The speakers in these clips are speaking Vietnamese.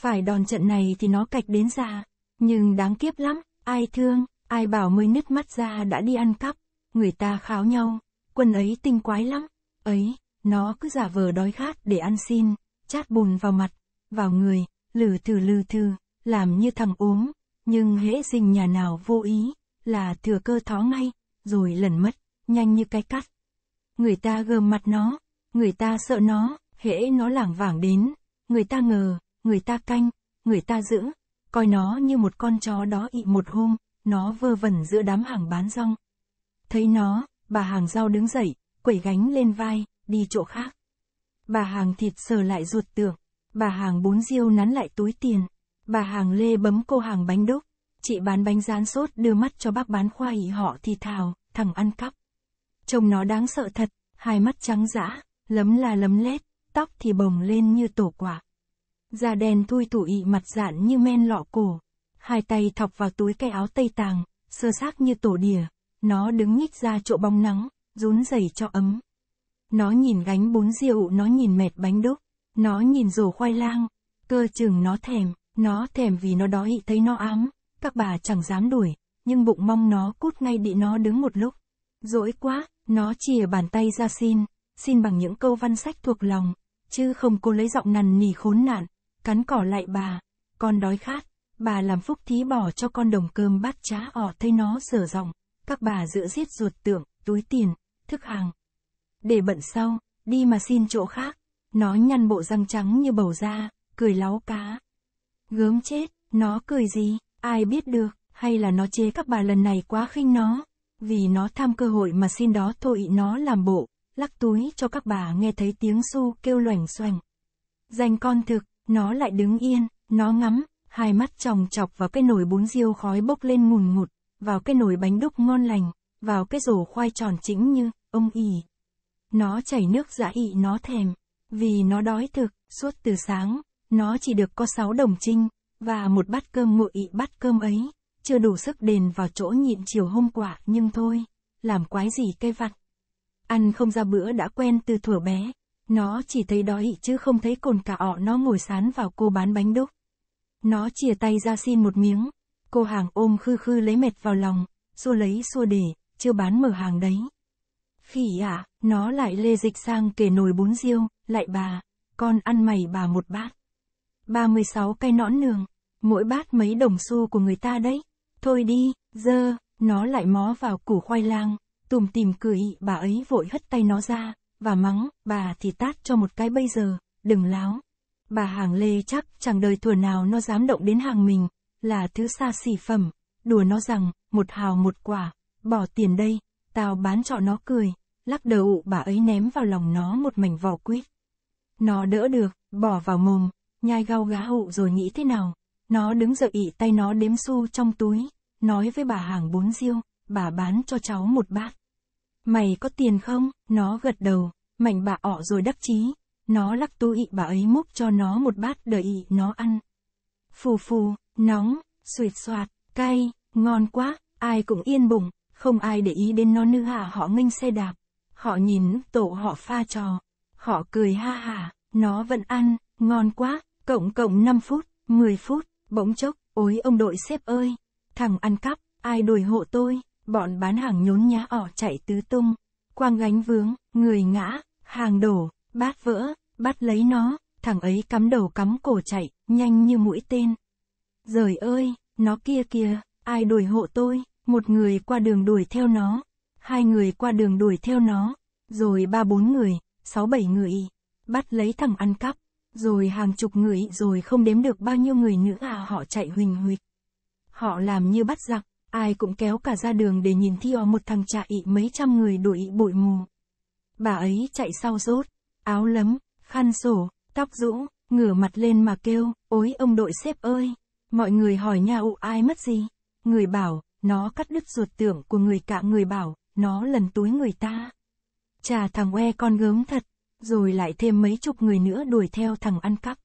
phải đòn trận này thì nó cạch đến già. Nhưng đáng kiếp lắm, ai thương, ai bảo mới nứt mắt ra đã đi ăn cắp. Người ta kháo nhau, quân ấy tinh quái lắm. Ấy, nó cứ giả vờ đói khát để ăn xin, chát bùn vào mặt, vào người, lừ thừ lừ thừ, làm như thằng ốm. Nhưng hễ sinh nhà nào vô ý, là thừa cơ thó ngay, rồi lẩn mất, nhanh như cái cắt. Người ta gờm mặt nó, người ta sợ nó, hễ nó lảng vảng đến, người ta ngờ, người ta canh, người ta giữ, coi nó như một con chó đó ị một hôm, nó vơ vẩn giữa đám hàng bán rong. Thấy nó, bà hàng rau đứng dậy, quẩy gánh lên vai, đi chỗ khác. Bà hàng thịt sờ lại ruột tưởng, bà hàng bún riêu nắn lại túi tiền, bà hàng lê bấm cô hàng bánh đúc, chị bán bánh rán sốt đưa mắt cho bác bán khoai họ thì thào, thằng ăn cắp. Trông nó đáng sợ thật, hai mắt trắng dã, lấm là lấm lét, tóc thì bồng lên như tổ quả. Da đen thui tủ mặt dạn như men lọ cổ. Hai tay thọc vào túi cái áo tây tàng, sơ xác như tổ đỉa. Nó đứng nhích ra chỗ bóng nắng, rún dày cho ấm. Nó nhìn gánh bún rượu, nó nhìn mệt bánh đúc. Nó nhìn rổ khoai lang. Cơ chừng nó thèm, nó thèm vì nó đói thấy nó ám. Các bà chẳng dám đuổi, nhưng bụng mong nó cút ngay bị nó đứng một lúc. Dỗi quá, nó chìa bàn tay ra xin, xin bằng những câu văn sách thuộc lòng, chứ không cô lấy giọng nằn nỉ khốn nạn, cắn cỏ lại bà, con đói khát, bà làm phúc thí bỏ cho con đồng cơm bát chá ỏ thấy nó sở ròng, các bà giữa giết ruột tưởng, túi tiền, thức hàng. Để bận sau, đi mà xin chỗ khác, nó nhăn bộ răng trắng như bầu da, cười láo cá. Gớm chết, nó cười gì, ai biết được, hay là nó chế các bà lần này quá khinh nó, vì nó tham cơ hội mà xin đó thôi nó làm bộ, lắc túi cho các bà nghe thấy tiếng su kêu loảnh xoành. Dành con thực, nó lại đứng yên, nó ngắm, hai mắt tròng chọc vào cái nồi bún riêu khói bốc lên ngùn ngụt, vào cái nồi bánh đúc ngon lành, vào cái rổ khoai tròn chỉnh như, ông ỉ. Nó chảy nước dã ị nó thèm, vì nó đói thực, suốt từ sáng, nó chỉ được có sáu đồng trinh, và một bát cơm nguội ị bát cơm ấy, chưa đủ sức đền vào chỗ nhịn chiều hôm qua, nhưng thôi, làm quái gì cây vặt. Ăn không ra bữa đã quen từ thuở bé, nó chỉ thấy đói chứ không thấy cồn cả ọ nó ngồi sán vào cô bán bánh đúc. Nó chìa tay ra xin một miếng. Cô hàng ôm khư khư lấy mệt vào lòng, xua lấy xua để, chưa bán mở hàng đấy. Khỉ à, nó lại lê dịch sang kể nồi bún riêu, lại bà, con ăn mày bà một bát. 36 cây nõn nường, mỗi bát mấy đồng xu của người ta đấy. Thôi đi, dơ, nó lại mó vào củ khoai lang, tùm tìm cười, bà ấy vội hất tay nó ra, và mắng, bà thì tát cho một cái bây giờ, đừng láo. Bà hàng lê chắc chẳng đời tuổi nào nó dám động đến hàng mình, là thứ xa xỉ phẩm, đùa nó rằng, một hào một quả, bỏ tiền đây, tao bán cho nó cười, lắc đầu bà ấy ném vào lòng nó một mảnh vỏ quýt. Nó đỡ được, bỏ vào mồm, nhai gao gá hụ rồi nghĩ thế nào. Nó đứng dậy ị tay nó đếm xu trong túi, nói với bà hàng bốn diêu, bà bán cho cháu một bát. Mày có tiền không? Nó gật đầu, mạnh bà ỏ rồi đắc chí. Nó lắc tu ị bà ấy múc cho nó một bát đợi ị nó ăn. Phù phù, nóng, suyệt soạt, cay, ngon quá, ai cũng yên bụng, không ai để ý đến nó nữa hả à, họ nghênh xe đạp. Họ nhìn tổ họ pha trò, họ cười ha hả, nó vẫn ăn, ngon quá, cộng cộng 5 phút, 10 phút, bỗng chốc, ối ông đội xếp ơi, thằng ăn cắp, ai đuổi hộ tôi bọn bán hàng nhốn nhá ỏ chạy tứ tung, quang gánh vướng, người ngã, hàng đổ, bát vỡ, bắt lấy nó, thằng ấy cắm đầu cắm cổ chạy, nhanh như mũi tên. Giời ơi, nó kia kìa, ai đuổi hộ tôi, một người qua đường đuổi theo nó, hai người qua đường đuổi theo nó, rồi ba bốn người, sáu bảy người, bắt lấy thằng ăn cắp, rồi hàng chục người rồi không đếm được bao nhiêu người nữa à họ chạy huỳnh huỵch. Họ làm như bắt giặc, Ai cũng kéo cả ra đường để nhìn Theo một thằng chạy ị mấy trăm người đuổi ị bụi mù. Bà ấy chạy sau rốt, áo lấm, khăn sổ, tóc rũ, ngửa mặt lên mà kêu, ôi ông đội xếp ơi. Mọi người hỏi nhà ụ ai mất gì? Người bảo, nó cắt đứt ruột tưởng của người cả người bảo, nó lần túi người ta. Chà thằng oe con gớm thật, rồi lại thêm mấy chục người nữa đuổi theo thằng ăn cắp.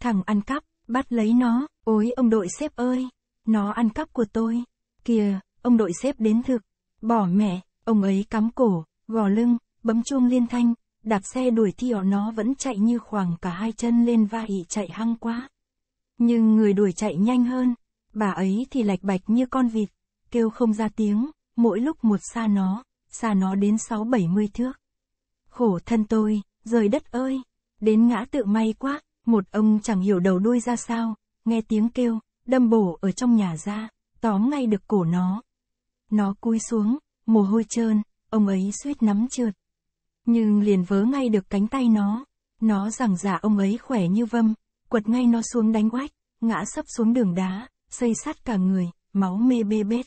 Thằng ăn cắp, bắt lấy nó, ôi ông đội xếp ơi, nó ăn cắp của tôi. Kìa, ông đội xếp đến thực. Bỏ mẹ, ông ấy cắm cổ, gò lưng, bấm chuông liên thanh, đạp xe đuổi theo nó vẫn chạy như khoảng cả hai chân lên vai chạy hăng quá. Nhưng người đuổi chạy nhanh hơn, bà ấy thì lạch bạch như con vịt, kêu không ra tiếng, mỗi lúc một xa nó, xa nó đến sáu bảy mươi thước. Khổ thân tôi, rời đất ơi, đến ngã tự may quá, một ông chẳng hiểu đầu đuôi ra sao, nghe tiếng kêu, đâm bổ ở trong nhà ra tóm ngay được cổ nó. Nó cúi xuống, mồ hôi trơn, ông ấy suýt nắm trượt. Nhưng liền vớ ngay được cánh tay nó. Nó rằng giả ông ấy khỏe như vâm, quật ngay nó xuống đánh quách, ngã sấp xuống đường đá, xây sát cả người, máu mê bê bết.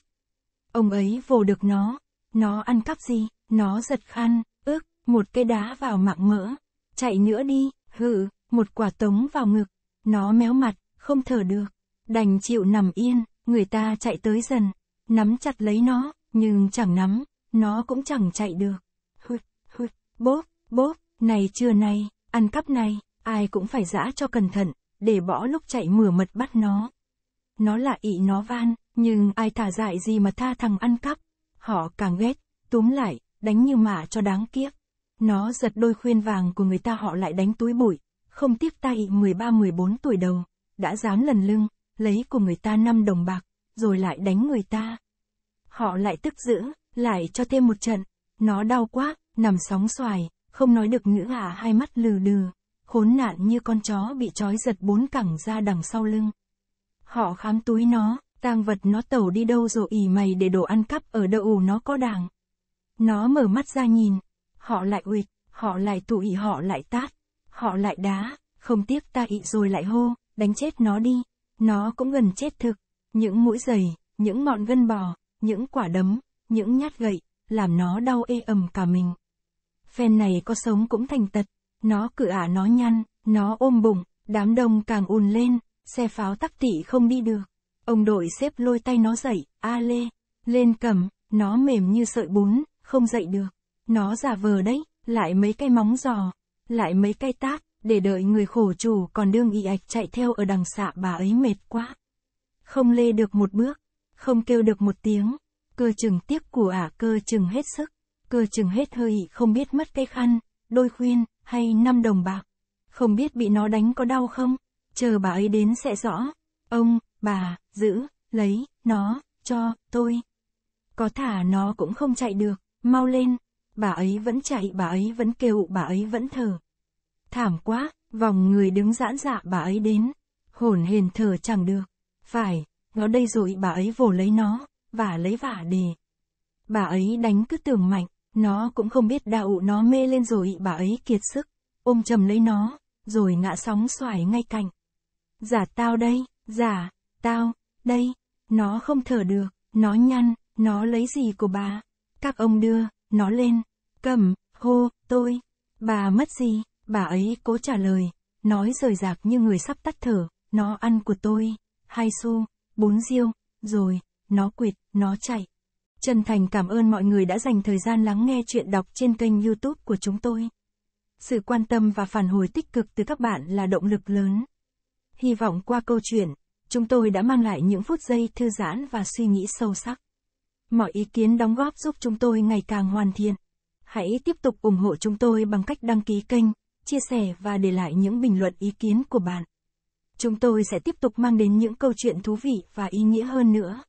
Ông ấy vồ được nó, nó ăn cắp gì, nó giật khăn, ước một cây đá vào mạng mỡ, chạy nữa đi, hự, một quả tống vào ngực, nó méo mặt, không thở được, đành chịu nằm yên, người ta chạy tới dần, nắm chặt lấy nó, nhưng chẳng nắm, nó cũng chẳng chạy được. Hụt, hụt, bốp, bốp, này trưa nay ăn cắp này, ai cũng phải dã cho cẩn thận, để bỏ lúc chạy mửa mật bắt nó. Nó là ị nó van, nhưng ai thả dại gì mà tha thằng ăn cắp. Họ càng ghét, túm lại, đánh như mả cho đáng kiếp. Nó giật đôi khuyên vàng của người ta họ lại đánh túi bụi, không tiếc tay 13-14 tuổi đầu, đã dám lần lưng, lấy của người ta 5 đồng bạc, rồi lại đánh người ta. Họ lại tức dữ, lại cho thêm một trận. Nó đau quá, nằm sóng xoài, không nói được ngữ hả à, hai mắt lừ đừ. Khốn nạn như con chó bị trói giật bốn cẳng ra đằng sau lưng. Họ khám túi nó, tang vật nó tẩu đi đâu rồi ỉ mày để đồ ăn cắp ở đâu nó có đàng. Nó mở mắt ra nhìn, họ lại uịch, họ lại tụi họ lại tát, họ lại đá, không tiếp ta ị rồi lại hô, đánh chết nó đi. Nó cũng gần chết thực, những mũi giày, những ngọn gân bò, những quả đấm, những nhát gậy, làm nó đau ê ẩm cả mình. Phen này có sống cũng thành tật, nó cự ả nó nhăn, nó ôm bụng, đám đông càng ùn lên, xe pháo tắc tị không đi được. Ông đội xếp lôi tay nó dậy, a lê, lên cầm, nó mềm như sợi bún, không dậy được. Nó giả vờ đấy, lại mấy cái móng giò, lại mấy cái tát, để đợi người khổ chủ còn đương y ạch chạy theo ở đằng xạ bà ấy mệt quá. Không lê được một bước, không kêu được một tiếng, cơ chừng tiếc của ả à, cơ chừng hết sức, cơ chừng hết hơi không biết mất cái khăn, đôi khuyên, hay năm đồng bạc. Không biết bị nó đánh có đau không, chờ bà ấy đến sẽ rõ. Ông, bà, giữ, lấy, nó, cho, tôi. Có thả nó cũng không chạy được, mau lên. Bà ấy vẫn chạy, bà ấy vẫn kêu, bà ấy vẫn thở. Thảm quá, vòng người đứng giãn dạ bà ấy đến. Hồn hền thở chẳng được. Phải, nó đây rồi bà ấy vồ lấy nó, và lấy vả đề. Bà ấy đánh cứ tưởng mạnh, nó cũng không biết đạo nó mê lên rồi bà ấy kiệt sức. Ôm chầm lấy nó, rồi ngã sóng xoài ngay cạnh. Giả tao đây, giả, tao, đây, nó không thở được, nó nhăn, nó lấy gì của bà. Các ông đưa, nó lên, cầm, hô, tôi, bà mất gì. Bà ấy cố trả lời, nói rời rạc như người sắp tắt thở, nó ăn của tôi, hai xu, bốn riêu, rồi, nó quệt, nó chạy. Chân thành cảm ơn mọi người đã dành thời gian lắng nghe chuyện đọc trên kênh youtube của chúng tôi. Sự quan tâm và phản hồi tích cực từ các bạn là động lực lớn. Hy vọng qua câu chuyện, chúng tôi đã mang lại những phút giây thư giãn và suy nghĩ sâu sắc. Mọi ý kiến đóng góp giúp chúng tôi ngày càng hoàn thiện. Hãy tiếp tục ủng hộ chúng tôi bằng cách đăng ký kênh, chia sẻ và để lại những bình luận ý kiến của bạn. Chúng tôi sẽ tiếp tục mang đến những câu chuyện thú vị và ý nghĩa hơn nữa.